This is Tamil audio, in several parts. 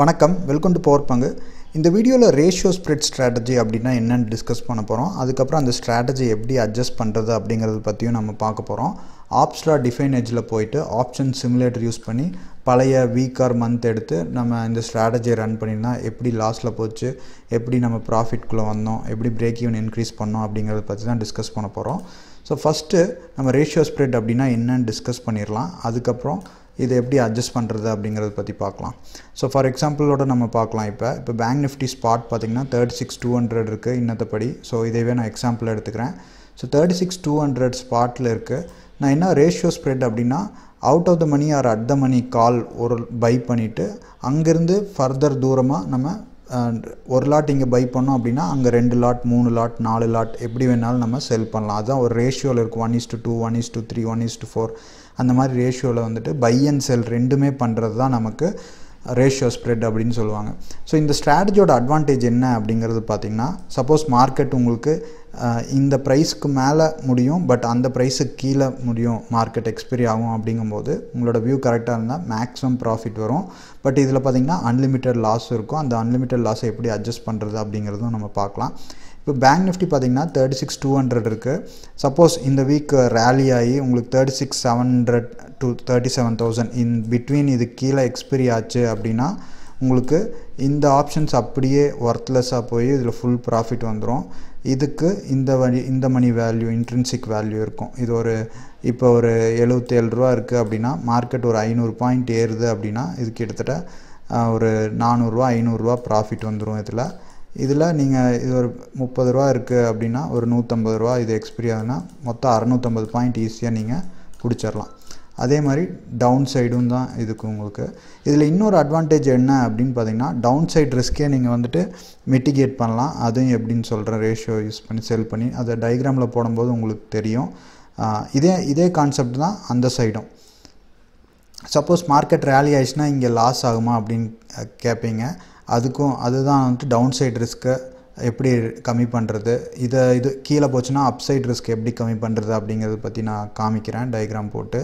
வணக்கம் வெல்கம் டு பவர் பங்கு இந்த வீடியோவில் ரேஷியோ ஸ்ப்ரெட் ஸ்ட்ராட்டஜி அப்படின்னா என்னென்னு டிஸ்கஸ் பண்ண போகிறோம் அதுக்கப்புறம் அந்த ஸ்ட்ராட்டஜி எப்படி அட்ஜஸ்ட் பண்ணுறது அப்படிங்கிறத பற்றியும் நம்ம பார்க்க போகிறோம் ஆப்ஸ்ட்ரா டிஃபைன் எஜ்ஜில் போயிட்டு ஆப்ஷன் சிமுலேட்டர் யூஸ் பண்ணி பழைய வீக் ஆர் மந்த் எடுத்து நம்ம இந்த ஸ்ட்ராட்டஜியை ரன் பண்ணினா எப்படி லாஸில் போச்சு எப்படி நம்ம ப்ராஃபிட்குள்ளே வந்தோம் எப்படி பிரேக் ஈவன் இன்க்ரீஸ் பண்ணோம் அப்படிங்கிறத பற்றி தான் டிஸ்கஸ் பண்ண போகிறோம் ஸோ ஃபஸ்ட்டு நம்ம ரேஷியோ ஸ்ப்ரெட் அப்படின்னா என்னென்னு டிஸ்கஸ் பண்ணிடலாம் அதுக்கப்புறம் இது எப்படி அட்ஜஸ்ட் பண்ணுறது அப்படிங்கிறத பற்றி பார்க்கலாம் ஸோ ஃபார் எக்ஸாம்பிளோட நம்ம பார்க்கலாம் இப்போ இப்போ பேங்க் நிஃப்டி ஸ்பாட் பார்த்திங்கன்னா தேர்ட்டி சிக்ஸ் டூ ஹண்ட்ரட் இருக்குது இன்னத்தப்படி ஸோ இதைவே நான் எக்ஸாம்பிள் எடுத்துக்கிறேன் so thirty six two hundred ஸ்பாட்டில் இருக்குது நான் என்ன ரேஷியோ ஸ்ப்ரெட் அப்படின்னா out of the money or at the money call ஒரு பை பண்ணிவிட்டு அங்கேருந்து ஃபர்தர் தூரமாக நம்ம ஒரு லாட் இங்கே பை பண்ணோம் அப்படின்னா அங்கே ரெண்டு லாட் மூணு லாட் நாலு லாட் எப்படி வேணாலும் நம்ம செல் பண்ணலாம் அதுதான் ஒரு ரேஷியோவில் இருக்கும் one is to two one is to three one is to four அந்த மாதிரி ரேஷியோவில் வந்துட்டு பை அண்ட் செல் ரெண்டுமே பண்ணுறது தான் நமக்கு ரேஷியோ ஸ்ப்ரெட் அப்படின்னு சொல்லுவாங்க ஸோ இந்த ஸ்ட்ராட்டஜியோட அட்வான்டேஜ் என்ன அப்படிங்கிறது பார்த்திங்கன்னா சப்போஸ் மார்க்கெட் உங்களுக்கு இந்த ப்ரைஸ்க்கு மேலே முடியும் பட் அந்த ப்ரைஸுக்கு கீழே முடியும் மார்க்கெட் எக்ஸ்பைரி ஆகும் அப்படிங்கும்போது உங்களோட வியூ கரெக்டாக இருந்தால் மேக்ஸிமம் ப்ராஃபிட் வரும் பட் இதில் பார்த்திங்கன்னா அன்லிமிட்டெட் லாஸ் இருக்கும் அந்த அன்லிமிட்டெட் லாஸை எப்படி அட்ஜஸ்ட் பண்ணுறது அப்படிங்கிறதும் நம்ம பார்க்கலாம் இப்போ பேங்க் நிஃப்டி பார்த்தீங்கன்னா தேர்ட்டி சிக்ஸ் டூ ஹண்ட்ரட் இருக்குது சப்போஸ் இந்த வீக் ரேலி ஆகி உங்களுக்கு thirty six seven hundred to thirty seven thousand in between இது கீழே எக்ஸ்பிரி ஆச்சு அப்படின்னா உங்களுக்கு இந்த ஆப்ஷன்ஸ் அப்படியே ஒர்த்லெஸ்ஸாக போய் இதில் ஃபுல் ப்ராஃபிட் வந்துடும் இதுக்கு இந்த வழி இந்த மணி வேல்யூ இன்ட்ரென்சிக் வேல்யூ இருக்கும் இது ஒரு இப்போ ஒரு எழுபத்தேழு ரூபா இருக்குது அப்படின்னா மார்க்கெட் ஒரு ஐநூறு பாயிண்ட் ஏறுது அப்படின்னா இது கிட்டத்தட்ட ஒரு நானூறுரூவா ஐநூறுரூவா ப்ராஃபிட் வந்துடும் இதில் இதில் நீங்கள் இது ஒரு முப்பது ரூபா இருக்குது அப்படின்னா ஒரு நூற்றம்பது ரூபா இது எக்ஸ்பிரி ஆகுனா மொத்தம் அறநூற்றம்பது பாயிண்ட் ஈஸியாக நீங்கள் பிடிச்சிடலாம் அதே மாதிரி டவுன் சைடும் தான் இதுக்கு உங்களுக்கு இதில் இன்னொரு அட்வான்டேஜ் என்ன அப்படின்னு பார்த்தீங்கன்னா டவுன் சைட் ரிஸ்க்கே நீங்கள் வந்துட்டு மிட்டிகேட் பண்ணலாம் அதுவும் எப்படின்னு சொல்கிற ரேஷியோ யூஸ் பண்ணி செல் பண்ணி அதை டைக்ராமில் போடும்போது உங்களுக்கு தெரியும் இதே இதே கான்செப்ட் தான் அந்த சைடும் சப்போஸ் மார்க்கெட் ரேலி ஆயிடுச்சுன்னா இங்கே லாஸ் ஆகுமா அப்படின்னு கேட்பீங்க அதுக்கும் அதுதான் வந்துட்டு டவுன் சைடு ரிஸ்க்கை எப்படி கம்மி பண்ணுறது இதை இது கீழே போச்சுன்னா அப்சைட் ரிஸ்க் எப்படி கம்மி பண்ணுறது அப்படிங்கிறத பற்றி நான் காமிக்கிறேன் டயக்ராம் போட்டு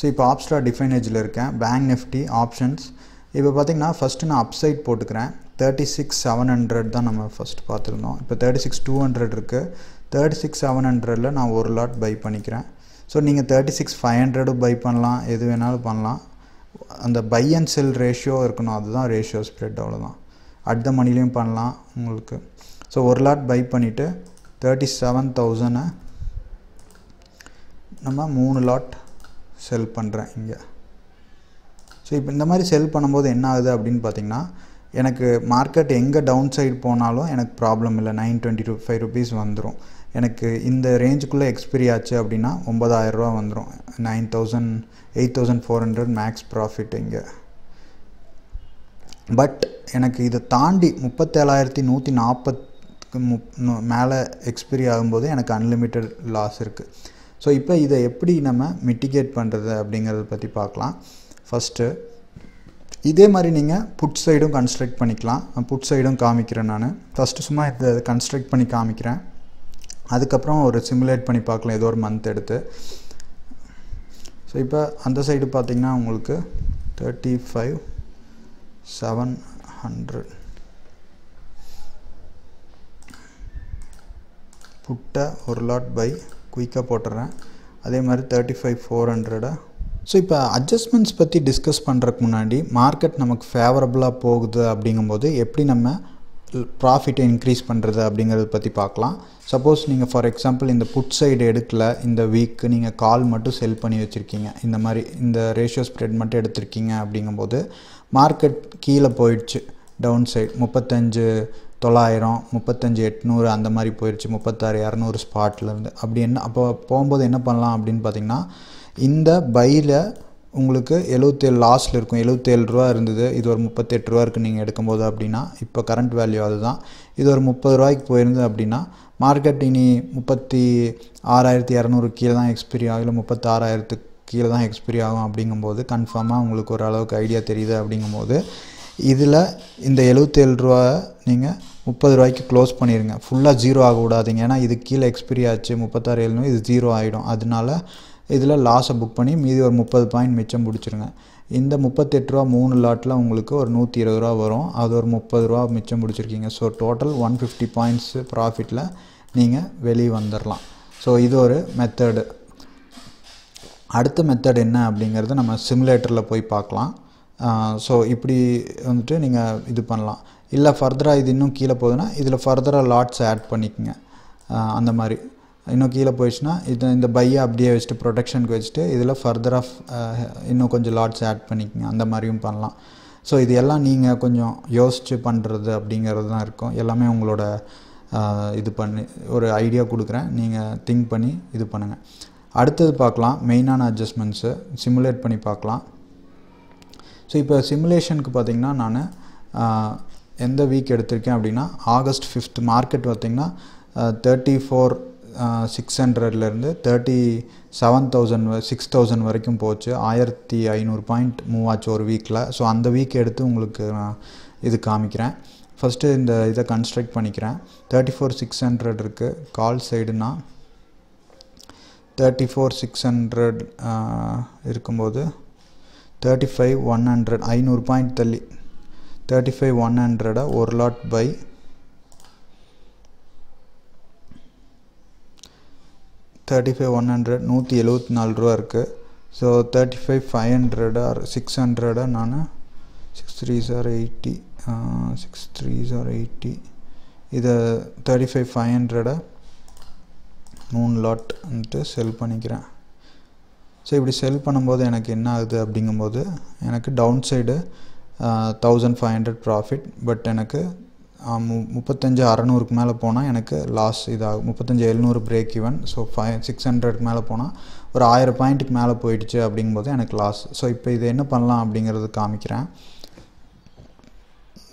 ஸோ இப்போ ஆப்ஸ்டா டிஃபைன் ஏஜில் இருக்கேன் பேங்க் நிஃப்டி ஆப்ஷன்ஸ் இப்போ பார்த்திங்கன்னா ஃபஸ்ட்டு நான் அப்சைட் போட்டுக்கிறேன் தேர்ட்டி சிக்ஸ் செவன் ஹண்ட்ரட் தான் நம்ம ஃபஸ்ட் பார்த்துருந்தோம் இப்போ தேர்ட்டி சிக்ஸ் டூ ஹண்ட்ரட் இருக்குது தேர்ட்டி சிக்ஸ் செவன் ஹண்ட்ரடில் நான் ஒரு லாட் பை பண்ணிக்கிறேன் ஸோ நீங்கள் தேர்ட்டி சிக்ஸ் ஃபைவ் ஹண்ட்ரடும் பை பண்ணலாம் எது வேணாலும் பண்ணலாம் அந்த பை அண்ட் செல் ரேஷியோ இருக்கணும் அதுதான் ரேஷியோ ஸ்ப்ரெட் அவ்வளோதான் அட் த மணிலையும் பண்ணலாம் உங்களுக்கு ஸோ ஒரு லாட் பை பண்ணிவிட்டு தேர்ட்டி செவன் தௌசண்டை நம்ம மூணு லாட் செல் பண்ணுறேன் இங்கே ஸோ இப்போ இந்த மாதிரி செல் பண்ணும்போது என்ன ஆகுது அப்படின்னு பார்த்தீங்கன்னா எனக்கு மார்க்கெட் எங்கே டவுன் சைடு போனாலும் எனக்கு ப்ராப்ளம் இல்லை nine twenty two five rupees வந்துடும் எனக்கு இந்த ரேஞ்சுக்குள்ளே எக்ஸ்பிரி ஆச்சு அப்படின்னா ரூபா வந்துடும் nine thousand eight thousand four hundred max profit இங்கே பட் எனக்கு இதை தாண்டி முப்பத்தேழாயிரத்தி நூற்றி நாற்பத்துக்கு முப் மேலே எக்ஸ்பிரி ஆகும்போது எனக்கு அன்லிமிட்டெட் லாஸ் இருக்குது ஸோ இப்போ இதை எப்படி நம்ம மிட்டிகேட் பண்ணுறது அப்படிங்கிறத பற்றி பார்க்கலாம் ஃபஸ்ட்டு இதே மாதிரி நீங்கள் புட் சைடும் கன்ஸ்ட்ரக்ட் பண்ணிக்கலாம் புட் சைடும் காமிக்கிறேன் நான் ஃபஸ்ட்டு சும்மா இதை கன்ஸ்ட்ரக்ட் பண்ணி காமிக்கிறேன் அதுக்கப்புறம் ஒரு சிமுலேட் பண்ணி பார்க்கலாம் ஏதோ ஒரு மந்த் எடுத்து ஸோ இப்போ அந்த சைடு பார்த்திங்கன்னா உங்களுக்கு தேர்ட்டி ஃபைவ் செவன் ஹண்ட்ரட் புட்டை ஒரு லாட் பை குயிக்காக போட்டுறேன் அதே மாதிரி தேர்ட்டி ஃபைவ் ஃபோர் ஹண்ட்ரடாக ஸோ இப்போ அட்ஜஸ்ட்மெண்ட்ஸ் பற்றி டிஸ்கஸ் பண்ணுறதுக்கு முன்னாடி மார்க்கெட் நமக்கு ஃபேவரபுளாக போகுது அப்படிங்கும்போது எப்படி நம்ம ப்ராஃபிட்டை இன்க்ரீஸ் பண்ணுறது அப்படிங்கிறத பற்றி பார்க்கலாம் சப்போஸ் நீங்கள் ஃபார் எக்ஸாம்பிள் இந்த புட் சைடு எடுக்கல இந்த வீக்கு நீங்கள் கால் மட்டும் செல் பண்ணி வச்சுருக்கீங்க இந்த மாதிரி இந்த ரேஷியோ ஸ்ப்ரெட் மட்டும் எடுத்திருக்கீங்க அப்படிங்கும்போது மார்க்கெட் கீழே போயிடுச்சு டவுன் சைடு முப்பத்தஞ்சு தொள்ளாயிரம் முப்பத்தஞ்சு எட்நூறு அந்த மாதிரி போயிடுச்சு முப்பத்தாறு இரநூறு ஸ்பாட்லேருந்து அப்படி என்ன அப்போ போகும்போது என்ன பண்ணலாம் அப்படின்னு பார்த்திங்கன்னா இந்த பையில் உங்களுக்கு எழுபத்தேழு லாஸ்ட்டில் இருக்கும் எழுபத்தேழு ரூபா இருந்தது இது ஒரு முப்பத்தெட்டு ரூபா இருக்குது நீங்கள் எடுக்கும்போது அப்படின்னா இப்போ கரண்ட் வேல்யூ அதுதான் இது ஒரு முப்பது ரூபாய்க்கு போயிருந்தது அப்படின்னா மார்க்கெட் இனி முப்பத்தி ஆறாயிரத்தி இரநூறு கீழே தான் எக்ஸ்பிரி ஆகும் இல்லை முப்பத்தி கீழே தான் எக்ஸ்பிரி ஆகும் அப்படிங்கும்போது கன்ஃபார்மாக உங்களுக்கு ஒரு அளவுக்கு ஐடியா தெரியுது அப்படிங்கும்போது இதில் இந்த எழுபத்தேழு ரூபா நீங்கள் முப்பது ரூபாய்க்கு க்ளோஸ் பண்ணிடுங்க ஃபுல்லாக ஜீரோ ஆகக்கூடாதுங்க ஏன்னா இது கீழே எக்ஸ்பிரி ஆச்சு முப்பத்தாறு ஏழுன்னு இது ஜீரோ ஆகிடும் அதனால இதில் லாஸை புக் பண்ணி மீதி ஒரு முப்பது பாயிண்ட் மிச்சம் பிடிச்சிருங்க இந்த முப்பத்தெட்டு ரூபா மூணு லாட்டில் உங்களுக்கு ஒரு நூற்றி இருபது ரூபா வரும் அது ஒரு முப்பது ரூபா மிச்சம் பிடிச்சிருக்கீங்க so total one fifty points ப்ராஃபிட்டில் நீங்கள் வெளியே வந்துடலாம் ஸோ இது ஒரு மெத்தடு அடுத்த மெத்தட் என்ன அப்படிங்கிறத நம்ம சிமுலேட்டரில் போய் பார்க்கலாம் ஸோ இப்படி வந்துட்டு நீங்கள் இது பண்ணலாம் இல்லை ஃபர்தராக இது இன்னும் கீழே போகுதுன்னா இதில் ஃபர்தராக லாட்ஸ் ஆட் பண்ணிக்கோங்க அந்த மாதிரி இன்னும் கீழே போயிடுச்சுன்னா இது இந்த பையை அப்படியே வச்சுட்டு ப்ரொடெக்ஷனுக்கு வச்சுட்டு இதில் ஃபர்தர் ஆஃப் இன்னும் கொஞ்சம் லாட்ஸ் ஆட் பண்ணிக்கங்க அந்த மாதிரியும் பண்ணலாம் ஸோ இது எல்லாம் நீங்கள் கொஞ்சம் யோசித்து பண்ணுறது அப்படிங்கிறது தான் இருக்கும் எல்லாமே உங்களோட இது பண்ணி ஒரு ஐடியா கொடுக்குறேன் நீங்கள் திங்க் பண்ணி இது பண்ணுங்கள் அடுத்தது பார்க்கலாம் மெயினான அட்ஜஸ்ட்மெண்ட்ஸு சிமுலேட் பண்ணி பார்க்கலாம் ஸோ இப்போ சிமுலேஷனுக்கு பார்த்திங்கன்னா நான் எந்த வீக் எடுத்திருக்கேன் அப்படின்னா ஆகஸ்ட் ஃபிஃப்த் மார்க்கெட் பார்த்திங்கன்னா தேர்ட்டி ஃபோர் சிக்ஸ் ஹண்ட்ரட்லேருந்து thirty seven thousand six thousand வரைக்கும் போச்சு ஆயிரத்தி ஐநூறு பாயிண்ட் மூவ் ஆச்சு ஒரு வீக்கில் ஸோ அந்த வீக் எடுத்து உங்களுக்கு நான் இது காமிக்கிறேன் ஃபஸ்ட்டு இந்த இதை கன்ஸ்ட்ரக்ட் பண்ணிக்கிறேன் தேர்ட்டி ஃபோர் சிக்ஸ் ஹண்ட்ரட் இருக்குது கால் சைடுனா தேர்ட்டி ஃபோர் சிக்ஸ் ஹண்ட்ரட் இருக்கும்போது தேர்ட்டி ஃபைவ் ஒன் ஹண்ட்ரட் ஐநூறு பாயிண்ட் தள்ளி தேர்ட்டி ஃபைவ் ஒன் ஹண்ட்ரடை ஒரு lot buy thirty five one hundred நூற்றி எழுபத்தி நாலு ரூபா இருக்குது ஸோ தேர்ட்டி ஃபைவ் ஃபைவ் ஹண்ட்ரடா சிக்ஸ் ஹண்ட்ரடா நான் six three sir eighty six three sir eighty இதை தேர்ட்டி ஃபைவ் ஃபைவ் ஹண்ட்ரடை மூணு லாட் வந்துட்டு செல் பண்ணிக்கிறேன் ஸோ இப்படி செல் பண்ணும்போது எனக்கு என்ன ஆகுது அப்படிங்கும்போது எனக்கு down side thousand five hundred profit but எனக்கு மு முப்பத்தஞ்சு அறநூறுக்கு மேலே போனால் எனக்கு லாஸ் இதாகும் முப்பத்தஞ்சு எழுநூறு break even so five six ஹண்ட்ரட்க்கு மேலே போனால் ஒரு ஆயிரம் பாயிண்ட்டுக்கு மேலே போயிடுச்சு அப்படிங்கும்போது எனக்கு லாஸ் ஸோ இப்போ இது என்ன பண்ணலாம் அப்படிங்கிறது காமிக்கிறேன்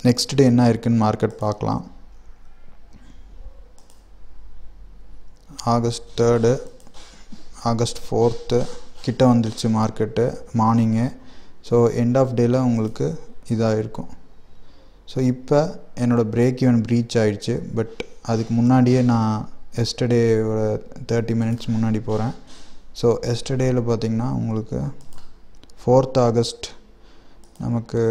நெக்ஸ்ட் டே என்ன இருக்குன்னு மார்க்கெட் பார்க்கலாம் ஆகஸ்ட் தேர்டு ஆகஸ்ட் ஃபோர்த்து கிட்ட வந்துடுச்சு market morning so end of டேயில் உங்களுக்கு இதாக இருக்கும் ஸோ இப்போ என்னோடய பிரேக் ஈவன் ப்ரீச் ஆகிடுச்சு பட் அதுக்கு முன்னாடியே நான் எஸ்டர்டேயோட தேர்ட்டி மினிட்ஸ் முன்னாடி போகிறேன் ஸோ எஸ்டர்டேயில் பார்த்திங்கன்னா உங்களுக்கு ஃபோர்த் ஆகஸ்ட் நமக்கு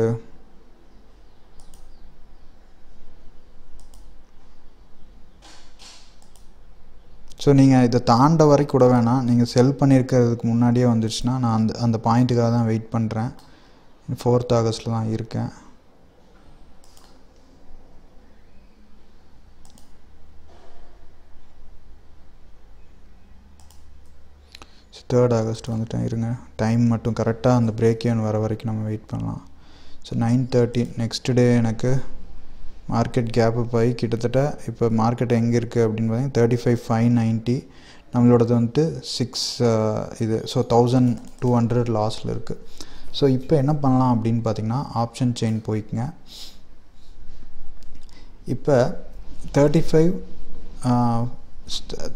ஸோ நீங்கள் இதை தாண்ட வரை கூட வேணாம் நீங்கள் செல் பண்ணியிருக்கிறதுக்கு முன்னாடியே வந்துடுச்சுன்னா நான் அந்த அந்த பாயிண்ட்டுக்காக தான் வெயிட் பண்ணுறேன் ஃபோர்த் ஆகஸ்ட்டில் தான் இருக்கேன் தேர்ட் ஆகஸ்ட் வந்துட்டேன் இருங்க டைம் மட்டும் கரெக்டாக அந்த பிரேக் ஏன் வர வரைக்கும் நம்ம வெயிட் பண்ணலாம் so nine thirty next day எனக்கு மார்க்கெட் கேப்பு போய் கிட்டத்தட்ட இப்போ மார்க்கெட் எங்கே இருக்குது அப்படின்னு பார்த்தீங்கன்னா தேர்ட்டி ஃபைவ் ஃபைவ் நைன்ட்டி நம்மளோடது வந்துட்டு சிக்ஸ் இது ஸோ தௌசண்ட் டூ ஹண்ட்ரட் லாஸில் இருக்குது ஸோ இப்போ என்ன பண்ணலாம் அப்படின்னு பார்த்தீங்கன்னா ஆப்ஷன் செயின் போய்க்குங்க இப்போ தேர்ட்டி ஃபைவ்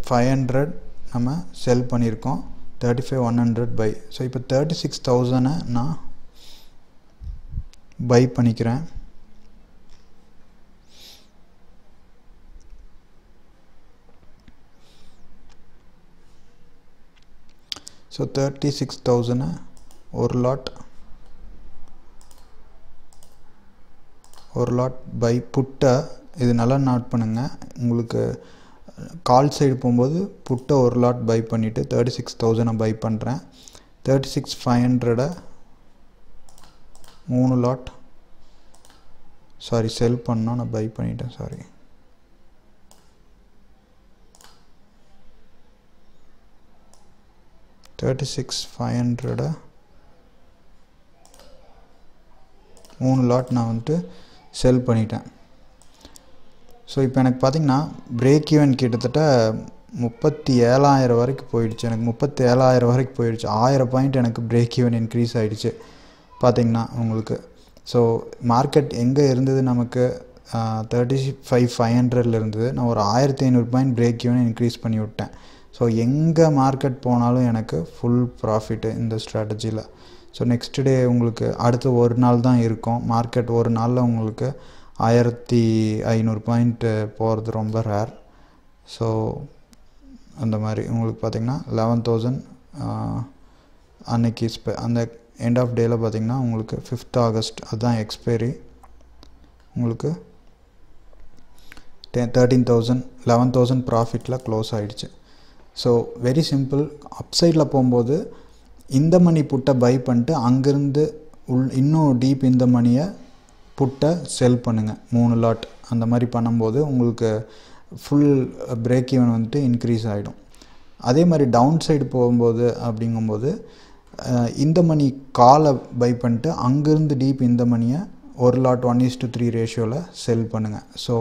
ஃபைவ் ஹண்ட்ரட் நம்ம செல் பண்ணியிருக்கோம் thirty five one hundred buy so இப்போ தேர்ட்டி சிக்ஸ் தௌசண்டை நான் பை பண்ணிக்கிறேன் ஸோ தேர்ட்டி சிக்ஸ் தௌசண்டை ஒரு லாட் ஒரு லாட் பை புட்டை இது நல்லா நோட் பண்ணுங்கள் உங்களுக்கு கால் சைடு போகும்போது புட்டை ஒரு லாட் பை பண்ணிவிட்டு தேர்ட்டி சிக்ஸ் தௌசண்டை பை பண்ணுறேன் தேர்ட்டி சிக்ஸ் ஃபைவ் ஹண்ட்ரடை மூணு லாட் சாரி செல் பண்ணால் நான் பை பண்ணிட்டேன் சாரி தேர்ட்டி சிக்ஸ் ஃபைவ் ஹண்ட்ரடை மூணு லாட் நான் வந்துட்டு செல் பண்ணிட்டேன் ஸோ இப்போ எனக்கு பார்த்திங்கன்னா பிரேக் ஈவன் கிட்டத்தட்ட முப்பத்தி ஏழாயிரம் வரைக்கும் போயிடுச்சு எனக்கு முப்பத்தி ஏழாயிரம் வரைக்கும் போயிடுச்சு ஆயிரம் பாயிண்ட் எனக்கு பிரேக் ஈவன் இன்க்ரீஸ் ஆகிடுச்சு பார்த்திங்கன்னா உங்களுக்கு ஸோ மார்க்கெட் எங்கே இருந்தது நமக்கு தேர்ட்டி ஃபைவ் ஃபைவ் ஹண்ட்ரட்ல இருந்தது நான் ஒரு ஆயிரத்தி ஐநூறு பாயிண்ட் பிரேக் ஈவன் இன்க்ரீஸ் பண்ணி விட்டேன் ஸோ எங்கே மார்க்கெட் போனாலும் எனக்கு ஃபுல் ப்ராஃபிட்டு இந்த ஸ்ட்ராட்டஜியில் ஸோ நெக்ஸ்ட் டே உங்களுக்கு அடுத்த ஒரு நாள் தான் இருக்கும் மார்க்கெட் ஒரு நாளில் உங்களுக்கு ஆயிரத்தி ஐநூறு பாயிண்ட்டு போகிறது ரொம்ப ரேர் ஸோ அந்த மாதிரி உங்களுக்கு பார்த்திங்கன்னா லெவன் தௌசண்ட் அன்னைக்கு ஸ்பெ அந்த எண்ட் ஆஃப் டேயில் பார்த்திங்கன்னா உங்களுக்கு ஃபிஃப்த் ஆகஸ்ட் அதுதான் எக்ஸ்பைரி உங்களுக்கு டெ தேர்ட்டீன் தௌசண்ட் லெவன் தௌசண்ட் ப்ராஃபிட்டில் க்ளோஸ் ஆகிடுச்சு ஸோ வெரி சிம்பிள் அப்சைடில் போகும்போது இந்த மணி புட்டை பை பண்ணிட்டு அங்கேருந்து உள் இன்னும் டீப் இந்த மணியை புட்டை செல் பண்ணுங்கள் மூணு லாட் அந்த மாதிரி பண்ணும்போது உங்களுக்கு ஃபுல் பிரேக் ஈவன் வந்துட்டு இன்க்ரீஸ் ஆகிடும் அதே மாதிரி டவுன் சைடு போகும்போது அப்படிங்கும்போது இந்த மணி காலை பை பண்ணிட்டு அங்கேருந்து டீப் இந்த மணியை ஒரு lot one is to three ரேஷியோவில் செல் பண்ணுங்கள் ஸோ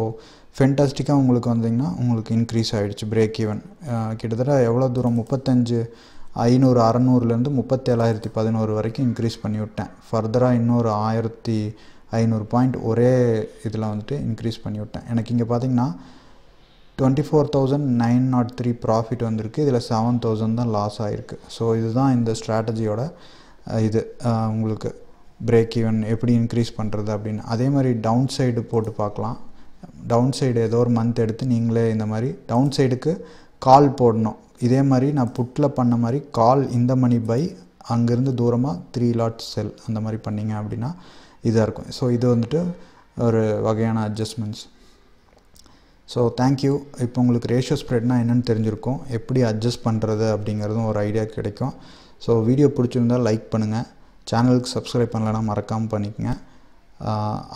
ஃபென்டாஸ்டிக்காக உங்களுக்கு வந்தீங்கன்னா உங்களுக்கு இன்க்ரீஸ் ஆகிடுச்சு பிரேக் ஈவன் கிட்டத்தட்ட எவ்வளோ தூரம் முப்பத்தஞ்சு ஐநூறு அறநூறுலேருந்து முப்பத்தேழாயிரத்தி பதினோரு வரைக்கும் இன்க்ரீஸ் பண்ணி விட்டேன் ஃபர்தராக இன்னொரு ஆயிரத்தி ஐநூறு பாயிண்ட் ஒரே இதில் வந்துட்டு இன்க்ரீஸ் பண்ணி விட்டேன் எனக்கு இங்கே பார்த்தீங்கன்னா twenty four thousand nine not three profit வந்திருக்கு இதில் செவன் தௌசண்ட் தான் லாஸ் ஆகிருக்கு ஸோ இதுதான் இந்த ஸ்ட்ராட்டஜியோட இது உங்களுக்கு பிரேக் ஈவன் எப்படி இன்க்ரீஸ் பண்ணுறது அப்படின்னு அதே மாதிரி டவுன் சைடு போட்டு பார்க்கலாம் டவுன் சைடு ஏதோ ஒரு மந்த் எடுத்து நீங்களே இந்த மாதிரி டவுன் சைடுக்கு கால் போடணும் இதே மாதிரி நான் புட்டில் பண்ண மாதிரி கால் இந்த மணி பை அங்கேருந்து தூரமாக த்ரீ லாட் செல் அந்த மாதிரி பண்ணிங்க அப்படின்னா இதாக இருக்கும் ஸோ இது வந்துட்டு ஒரு வகையான அட்ஜஸ்ட்மெண்ட்ஸ் ஸோ தேங்க்யூ இப்போ உங்களுக்கு ரேஷியோ ஸ்ப்ரெட்னா என்னென்னு தெரிஞ்சிருக்கும் எப்படி அட்ஜஸ்ட் பண்ணுறது அப்படிங்கிறதும் ஒரு ஐடியா கிடைக்கும் ஸோ வீடியோ பிடிச்சிருந்தால் லைக் பண்ணுங்கள் சேனலுக்கு சப்ஸ்கிரைப் பண்ணலைன்னா மறக்காமல் பண்ணிக்கோங்க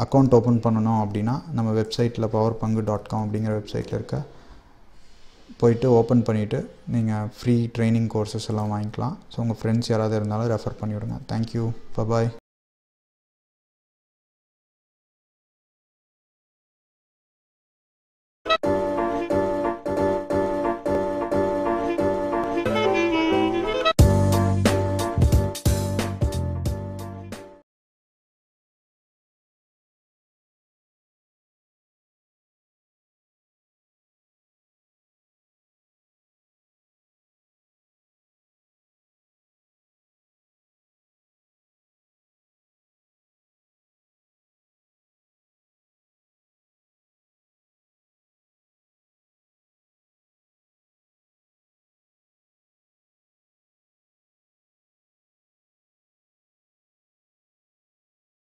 அக்கௌண்ட் ஓப்பன் பண்ணணும் அப்படின்னா நம்ம வெப்சைட்டில் பவர் பங்கு டாட் காம் அப்படிங்கிற வெப்சைட்டில் இருக்க போயிட்டு ஓப்பன் பண்ணிவிட்டு நீங்கள் ஃப்ரீ ட்ரைனிங் கோர்சஸ் எல்லாம் வாங்கிக்கலாம் ஸோ உங்கள் ஃப்ரெண்ட்ஸ் யாராவது இருந்தாலும் ரெஃபர் பண்ணிவிடுங்க தேங்க்யூ பபாய்